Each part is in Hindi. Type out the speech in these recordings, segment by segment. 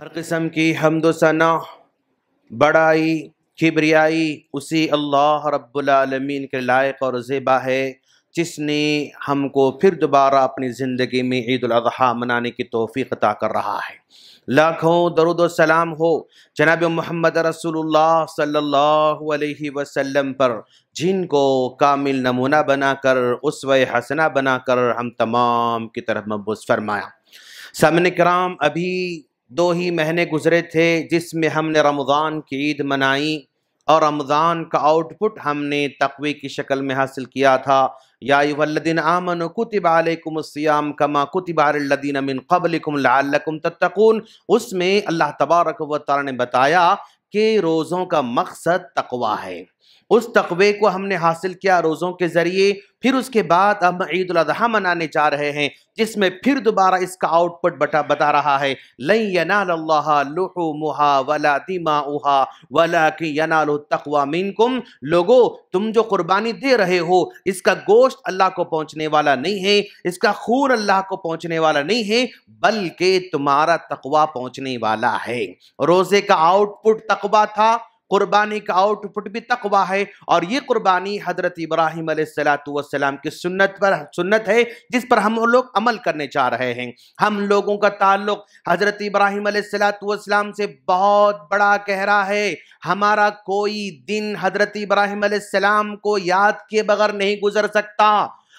हर किस्म की हमदोसना बड़ाई खिबरियाई उसी अल्लाह रब्बुलमीन के लायक और ज़ेबा है जिसने हमको फिर दोबारा अपनी ज़िंदगी में ईद मनाने की तोफ़ी अता कर रहा है लाखों दरुद सलाम हो जनाब मोहम्मद रसूलुल्लाह सल्लल्लाहु अलैहि वसल्लम पर जिनको कामिल नमूना बनाकर उसव हसना बनाकर हम तमाम की तरफ मबूस फरमाया सामने कराम अभी दो ही महीने गुजरे थे जिसमें हमने रमज़ान की ईद मनाई और रमज़ान का आउटपुट हमने तकवे की शक्ल में हासिल किया था या वल्लिन आमन कुतबालकुमस्याम कमा कुतबालदीन अमिन कबलकुम लाकुम तत्तकून उसमें अल्लाह तबारक व तारा ने बताया कि रोज़ों का मकसद तकवा है उस तकबे को हमने हासिल किया रोज़ों के ज़रिए फिर उसके बाद हम ईद अजहा मनाने जा रहे हैं जिसमें फिर दोबारा इसका आउटपुट बटा बता रहा है लई यनालुहा वला दिमा उहा वला की यनालवा मिनकुम लोगो तुम जो कुर्बानी दे रहे हो इसका गोश्त अल्लाह को पहुंचने वाला नहीं है इसका खून अल्लाह को पहुंचने वाला नहीं है बल्कि तुम्हारा तकवा पहुंचने वाला है रोज़े का आउटपुट तकबा था कुर्बानी का आउटपुट भी तकवा है और ये कुर्बानी हजरत इब्राहिम सलाम की सुन्नत पर सुन्नत है जिस पर हम लोग अमल करने चाह रहे हैं हम लोगों का ताल्लुक हजरत इब्राहिम सलाम से बहुत बड़ा गहरा है हमारा कोई दिन हजरत इब्राहिम सलाम को याद के बगैर नहीं गुजर सकता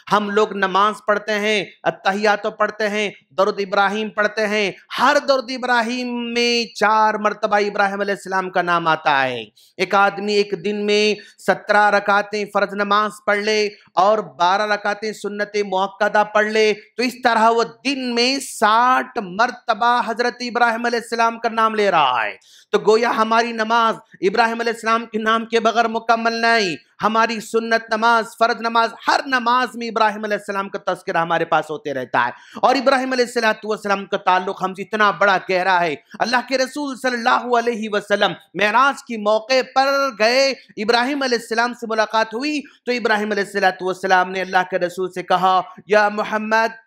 हम लोग नमाज पढ़ते हैं अतहिया तो पढ़ते हैं दरुद इब्राहिम पढ़ते हैं हर दरुद इब्राहिम में चार मरतबा इब्राहिम सलाम का नाम आता है एक आदमी एक दिन में सत्रह रकाते फ़र्ज नमाज पढ़ ले और बारह रकाते सुन्नत मौक़दा पढ़ ले तो इस तरह वो दिन में साठ मरतबा हज़रत इब्राहिम सलाम का नाम ले रहा है तो गोया हमारी नमाज इब्राहिम सलाम के नाम के बगैर मुकम्मल नहीं हमारी सुन्नत नमाज फ़र्ज नमाज हर नमाज में इब्राहिम का तस्करा हमारे पास होते रहता है और इब्राहिम सलाम का ताल्लुक हमसे इतना बड़ा गहरा है अल्लाह के रसूल सल्लल्लाहु अलैहि वसल्लम महराज के मौके पर गए इब्राहिम सलाम से मुलाकात हुई तो इब्राहिम सलाम ने अल्लाह के रसूल से कहा या मोहम्मद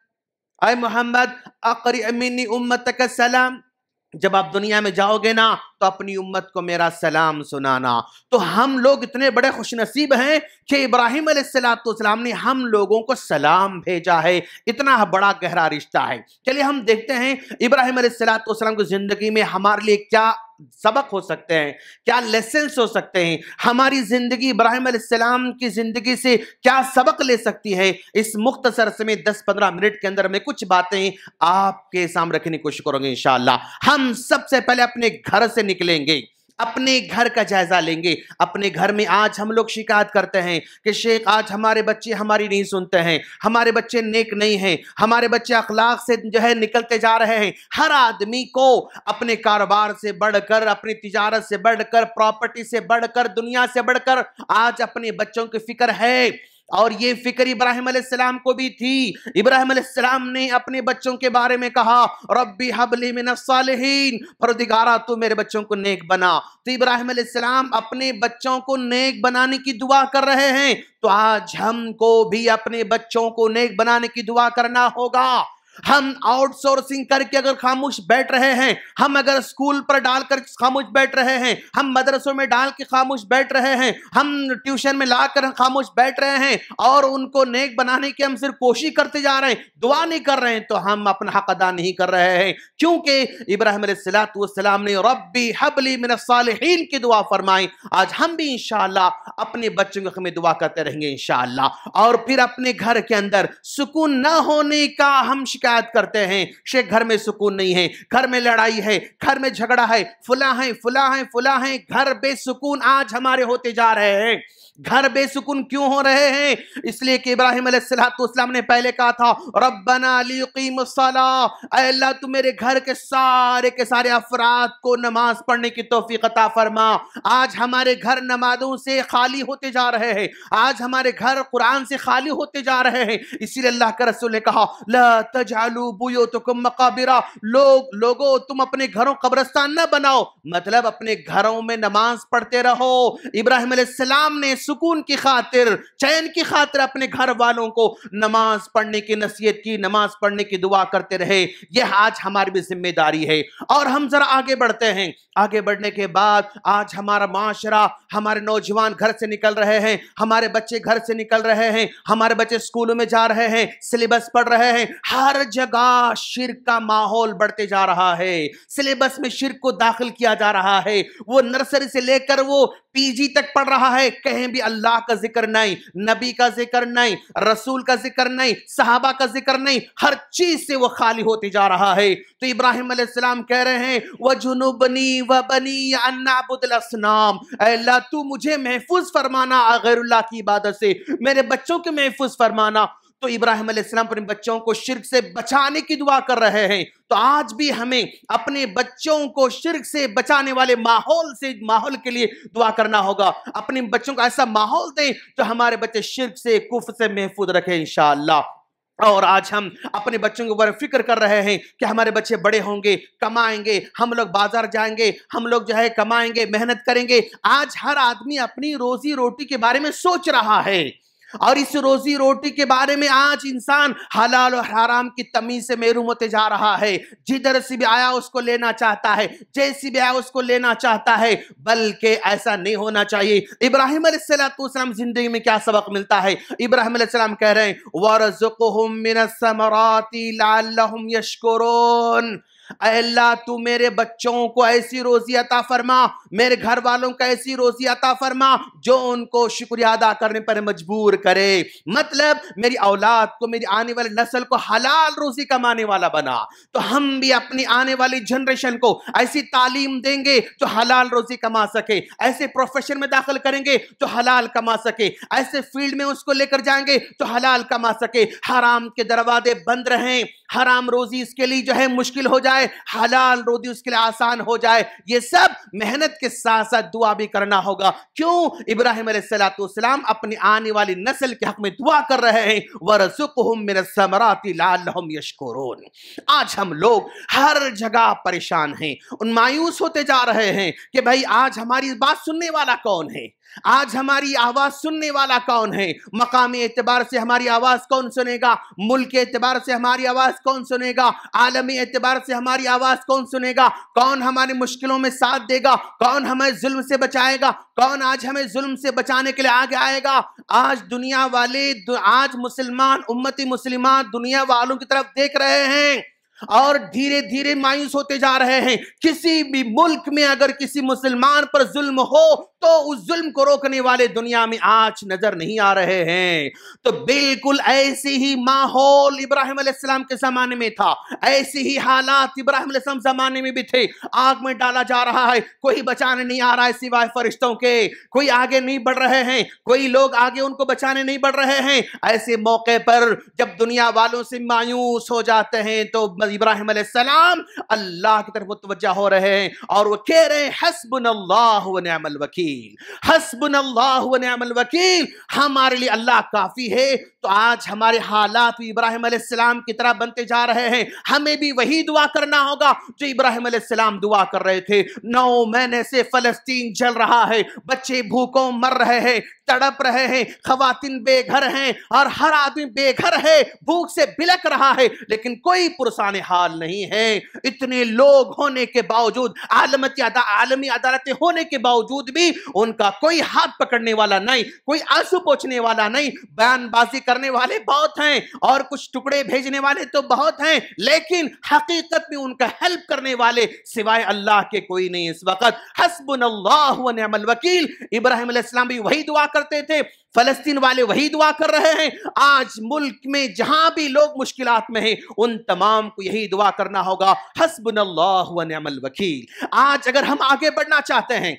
अय मोहम्मद अकर उम्मत का सलाम जब आप दुनिया में जाओगे ना तो अपनी उम्मत को मेरा सलाम सुनाना तो हम लोग इतने बड़े खुश नसीब हैं कि इब्राहिम सलाम ने हम लोगों को सलाम भेजा है इतना बड़ा गहरा रिश्ता है चलिए हम देखते हैं इब्राहिम सलाम की ज़िंदगी में हमारे लिए क्या सबक हो सकते हैं क्या लेसन्स हो सकते हैं हमारी ज़िंदगी इब्राहिम की ज़िंदगी से क्या सबक ले सकती है इस मुख्तसर समय में दस पंद्रह मिनट के अंदर में कुछ बातें आपके सामने रखने की कोशिश करूंगी इन हम सबसे पहले अपने घर से निकलेंगे अपने घर का जायजा लेंगे अपने घर में आज हम लोग शिकायत करते हैं कि शेख आज हमारे बच्चे हमारी नहीं सुनते हैं हमारे बच्चे नेक नहीं हैं हमारे बच्चे अखलाक से जो है निकलते जा रहे हैं हर आदमी को अपने कारोबार से बढ़कर अपनी तजारत से बढ़कर प्रॉपर्टी से बढ़कर दुनिया से बढ़कर आज अपने बच्चों की फिक्र है और ये फिक्र इब्राहिम सलाम को भी थी इब्राहिम सलाम ने अपने बच्चों के बारे में कहा रब्बी हबली में नफसालहीन फरदिगारा तो मेरे बच्चों को नेक बना तो इब्राहिम सलाम अपने बच्चों को नेक बनाने की दुआ कर रहे हैं तो आज हमको भी अपने बच्चों को नेक बनाने की दुआ करना होगा हम आउटसोर्सिंग करके अगर खामोश बैठ रहे हैं हम अगर स्कूल पर डालकर खामोश बैठ रहे हैं हम मदरसों में डाल के खामोश बैठ रहे हैं हम ट्यूशन में ला कर खामोश बैठ रहे हैं और उनको नेक बनाने की हम सिर्फ कोशिश करते जा रहे हैं दुआ नहीं कर रहे हैं तो हम अपना हक अदा नहीं कर रहे हैं क्योंकि इब्राहिम सलाम ने रबी हबली मिनसालहीन की दुआ फरमाई आज हम भी इंशाला अपने बच्चों के हमें दुआ करते रहेंगे शाह और फिर अपने घर के अंदर सुकून न होने का हम शिकायत शिकायत करते हैं शे घर में सुकून नहीं है घर में लड़ाई है घर में झगड़ा है फुला है फुला है फुला है घर बेसुकून आज हमारे होते जा रहे हैं घर बेसुकून क्यों हो रहे हैं इसलिए कि इब्राहिम सलाम ने पहले कहा था रबना अल्लाह तू मेरे घर के सारे के सारे अफराद को नमाज पढ़ने की तोफ़ी अता फरमा आज हमारे घर नमाजों से खाली होते जा रहे हैं आज हमारे घर कुरान से खाली होते जा रहे हैं इसीलिए अल्लाह के रसूल ने कहा ला तज लोग लोगो तुम अपने घरों कब्रस्तान न बनाओ मतलब अपने घरों में नमाज पढ़ते रहो इब्राहिम सलाम ने सुकून की खातिर चैन की खातिर अपने घर वालों को नमाज पढ़ने की नसीहत की नमाज पढ़ने की दुआ करते रहे यह आज हमारी भी जिम्मेदारी है और हम जरा आगे बढ़ते हैं आगे बढ़ने के बाद आज हमारा माशरा हमारे नौजवान घर से निकल रहे हैं हमारे बच्चे घर से निकल रहे हैं हमारे बच्चे स्कूलों में जा रहे हैं सिलेबस पढ़ रहे हैं हर जगह शिर का माहौल बढ़ते जा रहा है सिलेबस में शिर को दाखिल किया जा रहा है वो नर्सरी से लेकर वो पीजी तक पढ़ रहा है कहें भी अल्लाह का जिक्र नहीं नबी का जिक्र नहीं रसूल का जिक्र नहीं साहबा का जिक्र नहीं हर चीज से वो खाली होते जा रहा है तो इब्राहिम अलैहिस्सलाम कह रहे हैं वह जुनूबनी व बनी अन्नाबुदनाम अल्लाह तू मुझे महफूज फरमाना गैरुल्ला की इबादत से मेरे बच्चों के महफूज फरमाना तो इब्राहिम अलैहिस्सलाम अपने बच्चों को शिरक से बचाने की दुआ कर रहे हैं तो आज भी हमें अपने बच्चों को शिरक से बचाने वाले माहौल से माहौल के लिए दुआ करना होगा अपने बच्चों को ऐसा माहौल दें जो हमारे बच्चे शिरक से कुफ से महफूज रखें इन और आज हम अपने बच्चों के ऊपर फिक्र कर रहे हैं कि हमारे बच्चे बड़े होंगे कमाएंगे हम लोग बाजार जाएंगे हम लोग जो है कमाएंगे मेहनत करेंगे आज हर आदमी अपनी रोजी रोटी के बारे में सोच रहा है और इस रोजी रोटी के बारे में आज इंसान हलाल और हराम की तमीज से महरूम होते जा रहा है जिधर से भी आया उसको लेना चाहता है जैसी भी आया उसको लेना चाहता है बल्कि ऐसा नहीं होना चाहिए इब्राहिम सलाम जिंदगी में क्या सबक मिलता है इब्राहिम सलाम कह रहे हैं वरजुकमराती अल्लाह तू मेरे बच्चों को ऐसी रोजी अता फरमा मेरे घर वालों का ऐसी रोजी अता फरमा जो उनको शुक्रिया अदा करने पर मजबूर करे मतलब मेरी औलाद को मेरी आने वाली नस्ल को हलाल रोजी कमाने वाला बना तो हम भी अपनी आने वाली जनरेशन को ऐसी तालीम देंगे जो हलाल रोजी कमा सके ऐसे प्रोफेशन में दाखिल करेंगे जो हलाल कमा सके ऐसे फील्ड में उसको लेकर जाएंगे जो हलाल कमा सके हराम के दरवाजे बंद रहें हराम रोजी इसके लिए जो है मुश्किल हो जाए हलाल रोजी उसके लिए आसान हो जाए ये सब मेहनत के साथ साथ दुआ भी करना होगा क्यों इब्राहिम सलाम अपनी आने वाली नस्ल के हक में दुआ कर रहे हैं वरसुकहुम आज हम लोग हर जगह परेशान हैं उन मायूस होते जा रहे हैं कि भाई आज हमारी बात सुनने वाला कौन है आज हमारी आवाज सुनने वाला कौन है मकामी एतबार से हमारी आवाज कौन सुनेगा मुल्क के एतबार से हमारी आवाज कौन सुनेगा आलमी एतबार से हमारी आवाज कौन सुनेगा कौन हमारी मुश्किलों में साथ देगा कौन हमें जुल्म से बचाएगा कौन आज हमें जुल्म से बचाने के लिए आगे आएगा आज दुनिया वाले दु, आज मुसलमान उम्मती मुसलमान दुनिया वालों की तरफ देख रहे हैं और धीरे धीरे मायूस होते जा रहे हैं किसी भी मुल्क में अगर किसी मुसलमान पर जुल्म हो तो उस जुल्म को रोकने वाले दुनिया में आज नजर नहीं आ रहे हैं तो बिल्कुल ऐसे ही माहौल इब्राहिम के जमाने में था ऐसे ही हालात इब्राहिम जमाने में भी थे आग में डाला जा रहा है कोई बचाने नहीं आ रहा है सिवाय फरिश्तों के कोई आगे नहीं बढ़ रहे हैं कोई लोग आगे उनको बचाने नहीं बढ़ रहे हैं ऐसे मौके पर जब दुनिया वालों से मायूस हो जाते हैं तो इब्राहिम अल्लाह की तरफ मुतवजा हो रहे हैं और वो कह रहे हैं हसबन वकील वकील हसबन वकील हमारे लिए अल्लाह काफी है तो आज हमारे हालात भी इब्राहिम सलाम की तरह बनते जा रहे हैं हमें भी वही दुआ करना होगा जो इब्राहिम सलाम दुआ कर रहे थे नौ महीने से फलस्तीन जल रहा है बच्चे भूखों मर रहे हैं तड़प रहे हैं खवातिन बेघर हैं और हर आदमी बेघर है भूख से बिलक रहा है लेकिन कोई पुरसान हाल नहीं है इतने लोग होने के बावजूद आलमती आलमी अदालतें होने के बावजूद भी उनका कोई हाथ पकड़ने वाला नहीं कोई आंसू पोछने वाला नहीं बयानबाजी कर करने वाले बहुत हैं और कुछ टुकड़े भेजने वाले तो बहुत हैं लेकिन हकीकत में उनका हेल्प करने वाले सिवाय अल्लाह के कोई नहीं इस वक्त हसबन वकील इब्राहिम इस्लाम भी वही दुआ करते थे फलस्तीन वाले वही दुआ कर रहे हैं आज मुल्क में जहां भी लोग मुश्किल में हैं उन तमाम को यही दुआ करना होगा हसबन वकील आज अगर हम आगे बढ़ना चाहते हैं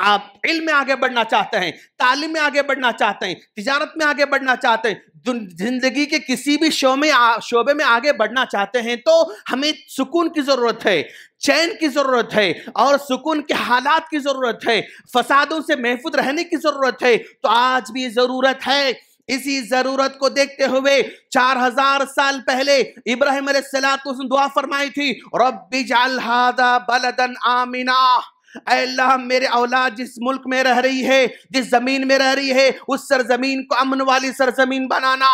आप इल में आगे बढ़ना चाहते हैं तालीम में आगे बढ़ना चाहते हैं तिजारत में आगे बढ़ना चाहते हैं जिंदगी के किसी भी शो में शोबे में आगे बढ़ना चाहते हैं तो हमें सुकून की ज़रूरत है चैन की ज़रूरत है और सुकून के हालात की ज़रूरत है फसादों से महफूज रहने की ज़रूरत है तो आज भी ज़रूरत है इसी जरूरत को देखते हुए चार हजार साल पहले इब्राहिम दुआ फरमाई थी रबी जाल हादा बलदन आमिना अल्लाह मेरे औलाद जिस मुल्क में रह रही है जिस ज़मीन में रह रही है उस सरजमीन को अमन वाली सरजमीन बनाना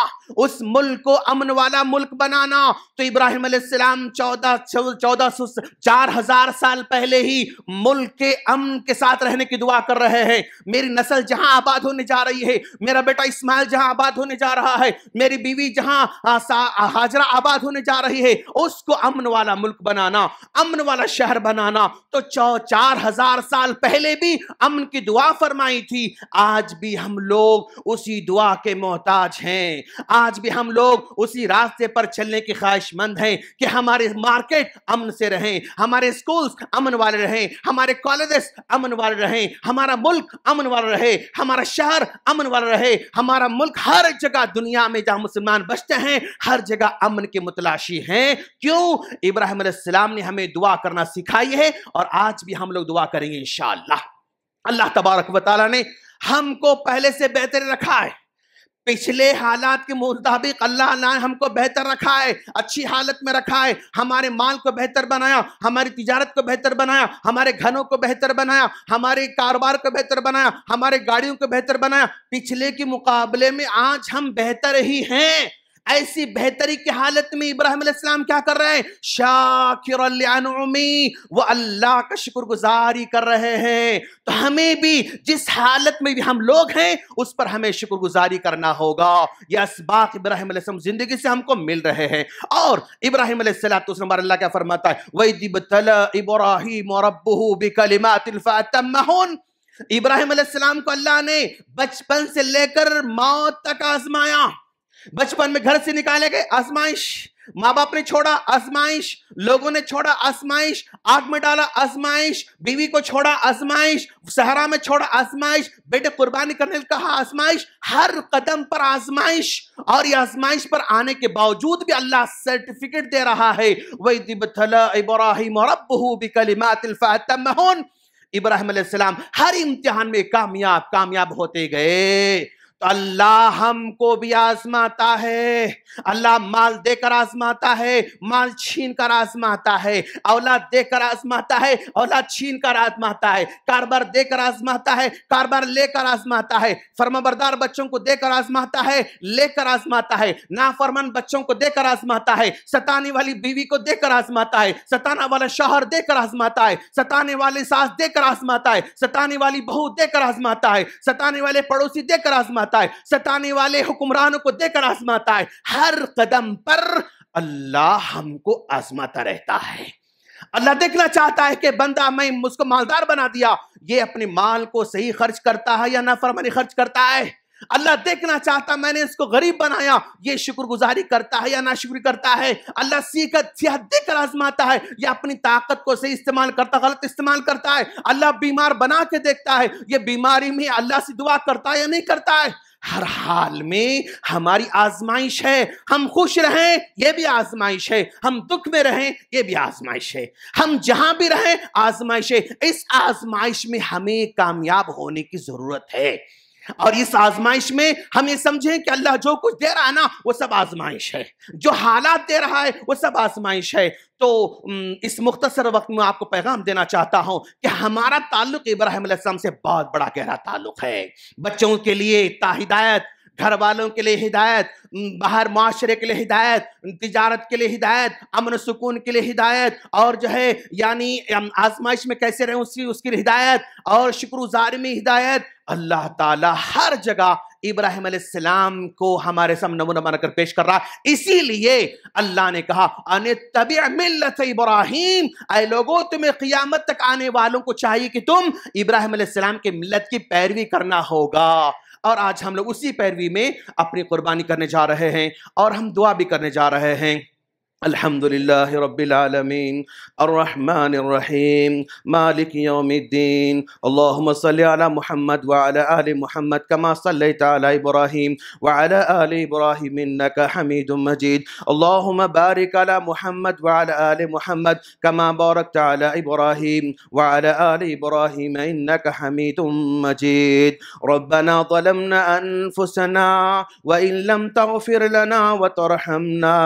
उस मुल्क को अमन वाला मुल्क बनाना तो इब्राहिम अलैहिस्सलाम चौदह चौदह सौ चार हज़ार साल पहले ही मुल्क के अमन के साथ रहने की दुआ कर रहे हैं मेरी नस्ल जहां आबाद होने जा रही है मेरा बेटा इस्माइल जहां आबाद होने जा रहा है मेरी बीवी जहां हाजरा आबाद होने जा रही है उसको अमन वाला मुल्क बनाना अमन वाला शहर बनाना तो चौ चार हजार साल पहले भी अमन की दुआ फरमाई थी आज भी हम लोग उसी दुआ के मोहताज हैं आज भी हम लोग उसी रास्ते पर चलने की ख्वाहिशमंद हैं कि हमारे मार्केट अमन से रहें हमारे स्कूल्स अमन वाले रहें हमारे कॉलेजेस अमन वाले रहें हमारा मुल्क अमन वाला रहे हमारा शहर अमन वाला रहे हमारा मुल्क हर जगह दुनिया में जहां मुसलमान बसते हैं हर जगह अमन के मुतलाशी हैं क्यों इब्राहिम ने हमें दुआ करना सिखाई है और आज भी हम लोग दुआ दुआ करेंगे इन अल्लाह तबारक वाली ने हमको पहले से बेहतर रखा है पिछले हालात के मुताबिक अल्लाह ने हमको बेहतर रखा है अच्छी हालत में रखा है हमारे माल को बेहतर बनाया हमारी तिजारत को बेहतर बनाया हमारे घरों को बेहतर बनाया हमारे कारोबार को बेहतर बनाया हमारे गाड़ियों को बेहतर बनाया पिछले के मुकाबले में आज हम बेहतर ही हैं ऐसी बेहतरी की हालत में इब्राहिम इब्राहिम क्या कर रहे हैं शाकिर वो अल्लाह का शुक्रगुजारी कर रहे हैं तो हमें भी जिस हालत में भी हम लोग हैं उस पर हमें शुक्रगुजारी करना होगा यह इसबाक इब्राहिम जिंदगी से हमको मिल रहे हैं और इब्राहिम नंबर अल्लाह क्या फरमाता है वही दिब इब्राहिम इब्राहिम को अल्लाह ने बचपन से लेकर मौत तक आजमाया बचपन में घर से निकाले गए आजमाइश माँ बाप ने छोड़ा आजमाइश लोगों ने छोड़ा आजमाइश आग में डाला आजमाइश बीवी को छोड़ा आजमाइश सहरा में छोड़ा आजमाइश बेटे कुर्बानी करने कहा आजमाइश हर कदम पर आजमाइश और ये आजमाइश पर आने के बावजूद भी अल्लाह सर्टिफिकेट दे रहा है वही इब्राहिम इब्राहिम हर इम्तिहान में कामयाब कामयाब होते गए तो अल्लाह हमको भी आजमाता है अल्लाह माल देकर आजमाता है माल छीन कर आजमाता है औलाद देकर आजमाता है औलाद छीन कर आजमाता है कारोबार देकर आजमाता है कारोबार लेकर आजमाता है फर्माबरदार बच्चों को देकर आजमाता है लेकर आजमाता है नाफरमान बच्चों को देकर आजमाता है सताने वाली बीवी को देकर आजमाता है सताना वाला शोहर देकर आजमाता है सताने वाले सास देकर आजमाता है सताने वाली बहू देकर आजमाता है सताने वाले पड़ोसी देकर आजमाता आता है सताने वाले हुक्मरानों को देकर आजमाता है हर कदम पर अल्लाह हमको आजमाता रहता है अल्लाह देखना चाहता है कि बंदा मैं मुझको मालदार बना दिया ये अपने माल को सही खर्च करता है या नाफरमानी खर्च करता है अल्लाह देखना चाहता मैंने इसको गरीब बनाया ये शुक्रगुजारी करता है या ना शुक्र करता है अल्लाह सीखत सियादी आजमाता है या अपनी ताकत को सही इस्तेमाल करता गलत इस्तेमाल करता है अल्लाह बीमार बना के देखता है ये बीमारी में अल्लाह से दुआ करता है या नहीं करता है हर हाल में हमारी आजमाइश है हम खुश रहें यह भी आजमाइश है हम दुख में रहें यह भी आजमाइश है हम जहां भी रहें आजमाइश है इस आजमाइश में हमें कामयाब होने की जरूरत है और इस आजमाइश में हम ये समझें कि अल्लाह जो कुछ दे रहा है ना वो सब आजमाइश है जो हालात दे रहा है वो सब आजमाइश है तो इस मुख्तसर वक्त में आपको पैगाम देना चाहता हूँ कि हमारा ताल्लुक इब्राहिम से बहुत बड़ा गहरा ताल्लुक है बच्चों के लिए ताहिदायत घर वालों के लिए हिदायत बाहर माशरे के लिए हिदायत तजारत के लिए हिदायत अमन सुकून के लिए हिदायत और जो है यानी आजमाइश में कैसे रहें उसकी उसकी हिदायत और शुक्रगुजारी में हिदायत अल्लाह ताला हर जगह इब्राहिम सलाम को हमारे सामने नमूना बनाकर पेश कर रहा है इसीलिए अल्लाह ने कहा अने तब मिलत इब्राहिम अय लोगों तुम्हें क़ियामत तक आने वालों को चाहिए कि तुम इब्राहिम सलाम के मिलत की पैरवी करना होगा और आज हम लोग उसी पैरवी में अपनी कुर्बानी करने जा रहे हैं और हम दुआ भी करने जा रहे हैं الحمد لله رب العالمين الرحمن الرحيم مالك يوم الدين اللهم صل على محمد وعلى آل محمد كما صليت على إبراهيم وعلى آل إبراهيم إنك حميد مجيد اللهم بارك على محمد وعلى آل محمد كما باركت على إبراهيم وعلى آل إبراهيم إنك حميد مجيد ربنا ظلمنا أنفسنا وإن لم تغفر لنا وترحمنا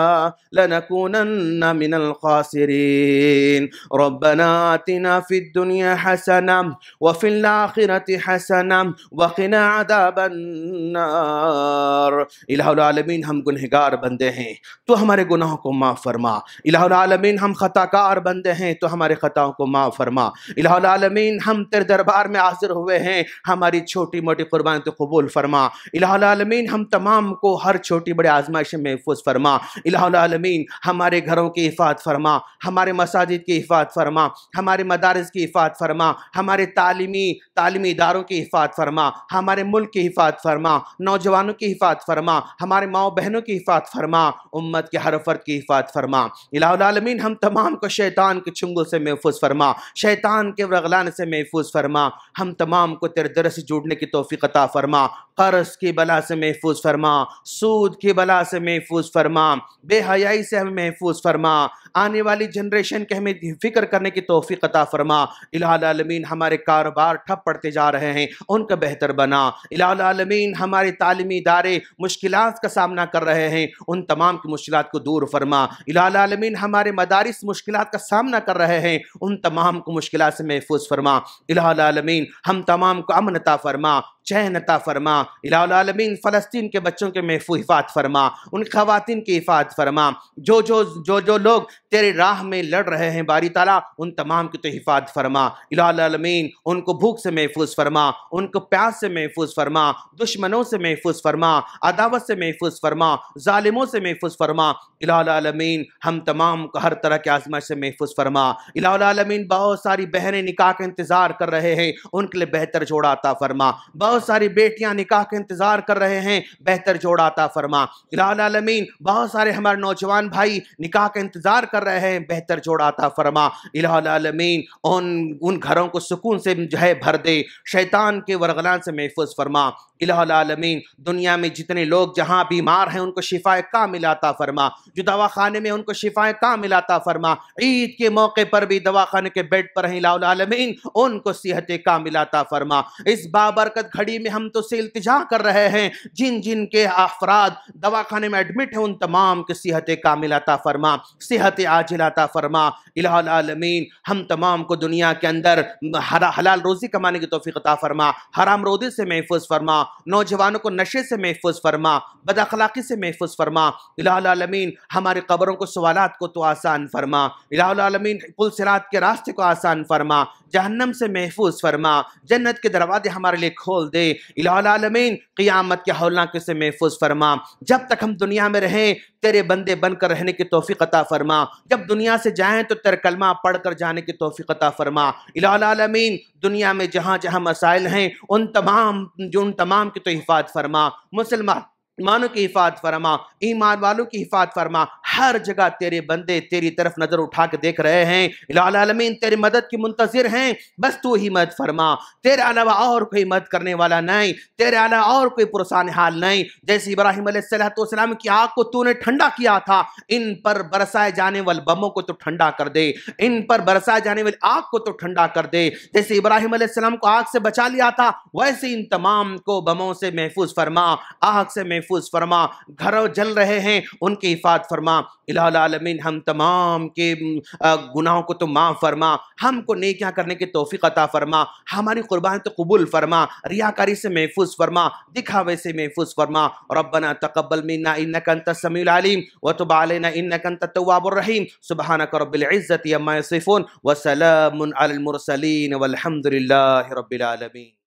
لنكون لنكونن من الخاسرين ربنا آتنا في الدنيا حسنة وفي الآخرة حسنة وقنا عذاب النار इलामीन हम गुनहगार बंदे हैं तो हमारे गुनाहों को माफ़ फरमा इलामीन हम ख़ताकार बंदे हैं तो हमारे ख़ताओं को माफ़ फरमा इलामीन हम तेरे दरबार में हाजिर हुए हैं हमारी छोटी मोटी कुर्बानी तो कबूल फरमा इलामीन हम तमाम को हर छोटी बड़ी आजमाइश महफूज फरमा इलामीन हम हमारे घरों की हिफात फरमा हमारे मसाजिद की हिफात फरमा हमारे मदारस की हिफात फरमा हमारे तालीमी तालीमी इदारों की हिफात फरमा हमारे मुल्क की हिफात फरमा नौजवानों की हिफात फरमा हमारे माओ बहनों की हिफात फरमा उम्मत के हर फर्द की हिफात फरमा इलामीन हम तमाम को शैतान के छुंगों से महफूज फरमा शैतान के रगलान से महफूज फरमा हम तमाम को तेरे दर से जुड़ने की तोफ़ी अता फरमा कर्ज की बला से महफूज फरमा सूद की बला से महफूज फरमा बेहयाई से हमें महफूज फरमा आने वाली जनरेशन के हमें फिक्र करने की तोफ़ी अता फरमा इलामीन हमारे कारोबार ठप पड़ते जा रहे हैं उनका बेहतर बना इलामीन हमारे तालीमी इदारे मुश्किल का सामना कर रहे हैं उन तमाम की मुश्किल को दूर फरमा इलामीन हमारे मदारस मुश्किल का सामना कर रहे हैं उन तमाम को मुश्किल से महफूज फरमा इलामीन हम तमाम को अमनता फरमा चैन अता फरमा इलामीन फ़लस्तीन के बच्चों के महफू हिफात फरमा उन खातिन की हिफात फरमा जो जो जो जो लोग तेरे राह में लड़ रहे हैं बारी ताला उन तमाम की तो हिफात फरमा इलामीन उनको भूख से महफूज फरमा उनको प्यास से महफूज फरमा दुश्मनों से महफूज फरमा अदावत से महफूज फरमा ालिमों से महफूज फरमा इलामीन हम तमाम को हर तरह के आज़मा से महफूज फरमा इलामीन बहुत सारी बहनें निकाह का इंतज़ार कर रहे हैं उनके लिए बेहतर जोड़ा अता फरमा बहुत बहुत सारी बेटियां निकाह के इंतज़ार कर रहे हैं बेहतर जोड़ा आता फरमा लाल आलमीन बहुत सारे हमारे नौजवान भाई निकाह का इंतज़ार कर रहे हैं बेहतर जोड़ा आता फरमा इलामीन उन उन घरों को सुकून से जो है भर दे शैतान के वरगलान से महफूज फरमा इलामीन दुनिया में जितने लोग जहाँ बीमार हैं उनको शिफाए का मिलाता फरमा जो दवा खाने में उनको शिफाए का मिलाता फरमा ईद के मौके पर भी दवा खाने के बेड पर हैं लाल आलमीन उनको सेहत का मिलाता फरमा इस बाबरकत घड़ी घड़ी में हम तो से इल्तिजा कर रहे हैं जिन जिन के अफराद दवाखाने में एडमिट हैं उन तमाम की सेहत कामिल अता फरमा सेहत आजिल अता फरमा इलामीन हम तमाम को दुनिया के अंदर हरा हलाल रोज़ी कमाने की तोफ़ी अता फरमा हराम रोदी से महफूज फरमा नौजवानों को नशे से महफूज फरमा बद अखलाकी से महफूज फरमा इलामीन हमारे कबरों को सवाल को तो आसान फरमा इलामीन पुलसरात के रास्ते को आसान फरमा जहन्नम से महफूज फरमा जन्नत के दरवाजे हमारे लिए खोल दे इलामीन क़ियामत के हौलाके से महफूज फरमा जब तक हम दुनिया में रहें तेरे बंदे बनकर रहने की तोफ़ी अता फरमा जब दुनिया से जाएँ तो तेरे कलमा पढ़ कर जाने की तोफ़ी अता फरमा इलामीन दुनिया में जहाँ जहाँ मसाइल हैं उन तमाम जो उन तमाम की तो हिफात फरमा मुसलमान मानों की हिफात फरमा ईमान वालों की हिफात फरमा हर जगह तेरे बंदे तेरी तरफ नज़र उठा के देख रहे हैं आलमीन तेरी मदद की मुंतजर हैं बस तू ही मदद फरमा तेरे अलावा और कोई मदद करने वाला नहीं तेरे अलावा और कोई पुरसान हाल नहीं जैसे इब्राहिम सलाम की आग को तूने ठंडा किया था इन पर बरसाए जाने वाले बमों को तो ठंडा कर दे इन पर बरसाए जाने वाली आग को तो ठंडा कर दे जैसे इब्राहिम को आग से बचा लिया था वैसे इन तमाम को बमों से महफूज फरमा आग से महफूज फरमा घर जल रहे हैं उनकी हिफात फरमा इलामिन हम तमाम के गुनाहों को तो माँ फरमा हमको नेकियां करने की तोफ़ी अता फरमा हमारी कुर्बान तो कबूल फरमा रियाकारी से महफूज फरमा दिखावे से महफूज फरमा रबना तकबल मिन्ना इन कंत समीम व तबालना इन कंत तवाबरहीम सुबहान करबिल्ज़त यसिफ़ुन वसलमसलिन वलहमदिल्ला रबीआलमीन